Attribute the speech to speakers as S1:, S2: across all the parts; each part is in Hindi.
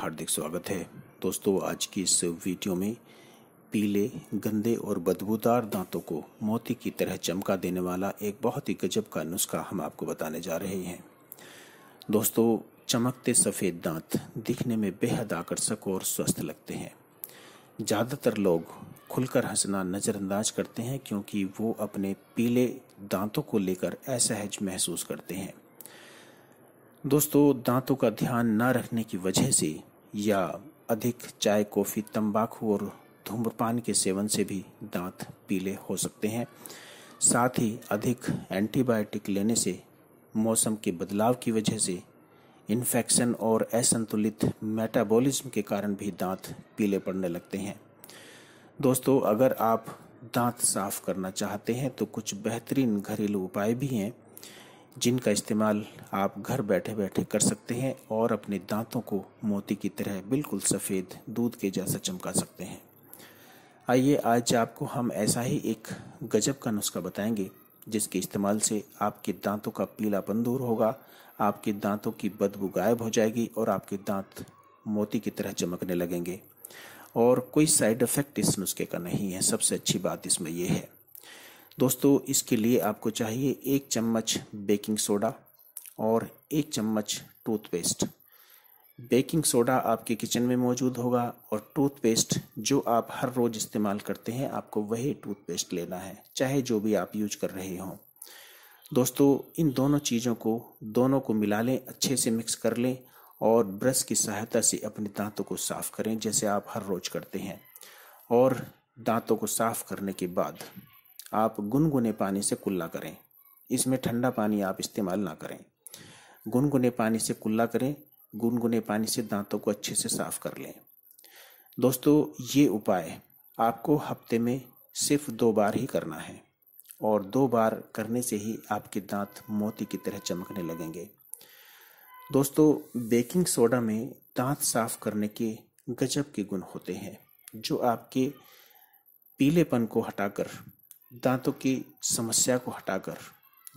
S1: हार्दिक स्वागत है दोस्तों आज की इस वीडियो में पीले गंदे और बदबूदार दांतों को मोती की तरह चमका देने वाला एक बहुत ही गजब का नुस्खा हम आपको बताने जा रहे हैं दोस्तों चमकते सफ़ेद दांत दिखने में बेहद आकर्षक और स्वस्थ लगते हैं ज़्यादातर लोग खुलकर हंसना नज़रअंदाज करते हैं क्योंकि वो अपने पीले दांतों को लेकर असहज महसूस करते हैं दोस्तों दांतों का ध्यान न रखने की वजह से या अधिक चाय कॉफ़ी तंबाकू और धूम्रपान के सेवन से भी दांत पीले हो सकते हैं साथ ही अधिक एंटीबायोटिक लेने से मौसम के बदलाव की वजह से इन्फेक्शन और असंतुलित मेटाबॉलिज्म के कारण भी दांत पीले पड़ने लगते हैं दोस्तों अगर आप दांत साफ करना चाहते हैं तो कुछ बेहतरीन घरेलू उपाय भी हैं जिनका इस्तेमाल आप घर बैठे बैठे कर सकते हैं और अपने दांतों को मोती की तरह बिल्कुल सफ़ेद दूध के जैसा चमका सकते हैं आइए आज आपको हम ऐसा ही एक गजब का नुस्खा बताएंगे जिसके इस्तेमाल से आपके दांतों का पीलापन दूर होगा आपके दांतों की बदबू गायब हो जाएगी और आपके दांत मोती की तरह चमकने लगेंगे और कोई साइड इफ़ेक्ट इस नुस्खे का नहीं है सबसे अच्छी बात इसमें यह है दोस्तों इसके लिए आपको चाहिए एक चम्मच बेकिंग सोडा और एक चम्मच टूथपेस्ट बेकिंग सोडा आपके किचन में मौजूद होगा और टूथपेस्ट जो आप हर रोज़ इस्तेमाल करते हैं आपको वही टूथपेस्ट लेना है चाहे जो भी आप यूज कर रहे हों दोस्तों इन दोनों चीज़ों को दोनों को मिला लें अच्छे से मिक्स कर लें और ब्रश की सहायता से अपने दांतों को साफ़ करें जैसे आप हर रोज़ करते हैं और दांतों को साफ़ करने के बाद आप गुनगुने पानी से कुल्ला करें इसमें ठंडा पानी आप इस्तेमाल ना करें गुनगुने पानी से कुल्ला करें गुनगुने पानी से दांतों को अच्छे से साफ कर लें दोस्तों ये उपाय आपको हफ्ते में सिर्फ दो बार ही करना है और दो बार करने से ही आपके दांत मोती की तरह चमकने लगेंगे दोस्तों बेकिंग सोडा में दांत साफ करने के गजब के गुण होते हैं जो आपके पीलेपन को हटाकर दांतों की समस्या को हटाकर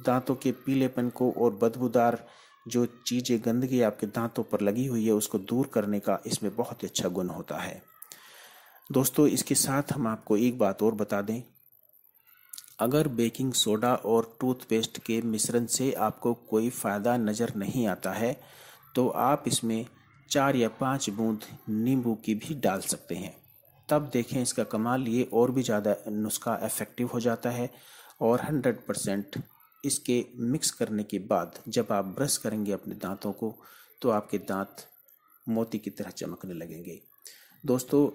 S1: दांतों के पीलेपन को और बदबूदार जो चीज़ें गंदगी आपके दांतों पर लगी हुई है उसको दूर करने का इसमें बहुत ही अच्छा गुण होता है दोस्तों इसके साथ हम आपको एक बात और बता दें अगर बेकिंग सोडा और टूथपेस्ट के मिश्रण से आपको कोई फ़ायदा नज़र नहीं आता है तो आप इसमें चार या पाँच बूंद नींबू की भी डाल सकते हैं तब देखें इसका कमाल ये और भी ज़्यादा नुस्खा इफ़ेक्टिव हो जाता है और हंड्रेड परसेंट इसके मिक्स करने के बाद जब आप ब्रश करेंगे अपने दांतों को तो आपके दांत मोती की तरह चमकने लगेंगे दोस्तों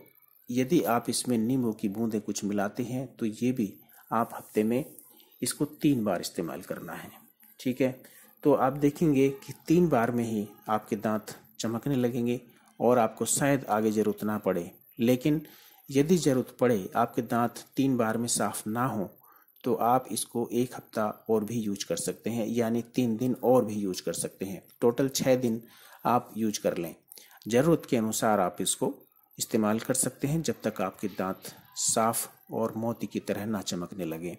S1: यदि आप इसमें नींबू की बूंदें कुछ मिलाते हैं तो ये भी आप हफ्ते में इसको तीन बार इस्तेमाल करना है ठीक है तो आप देखेंगे कि तीन बार में ही आपके दांत चमकने लगेंगे और आपको शायद आगे ज़रूरत ना पड़े लेकिन यदि ज़रूरत पड़े आपके दांत तीन बार में साफ ना हो तो आप इसको एक हफ्ता और भी यूज कर सकते हैं यानी तीन दिन और भी यूज कर सकते हैं टोटल छः दिन आप यूज कर लें ज़रूरत के अनुसार आप इसको इस्तेमाल कर सकते हैं जब तक आपके दांत साफ और मोती की तरह ना चमकने लगे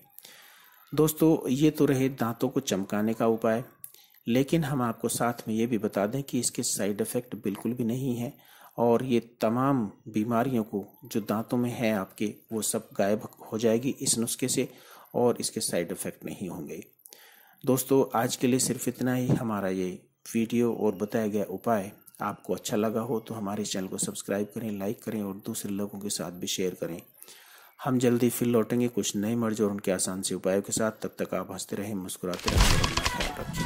S1: दोस्तों ये तो रहे दांतों को चमकाने का उपाय लेकिन हम आपको साथ में ये भी बता दें कि इसके साइड इफ़ेक्ट बिल्कुल भी नहीं है और ये तमाम बीमारियों को जो दांतों में है आपके वो सब गायब हो जाएगी इस नुस्खे से और इसके साइड इफ़ेक्ट नहीं होंगे दोस्तों आज के लिए सिर्फ इतना ही हमारा ये वीडियो और बताया गया उपाय आपको अच्छा लगा हो तो हमारे चैनल को सब्सक्राइब करें लाइक करें और दूसरे लोगों के साथ भी शेयर करें हम जल्दी फिर लौटेंगे कुछ नए मर्ज और उनके आसान से उपायों के साथ तब तक आप हंसते रहें मुस्कुराते रहें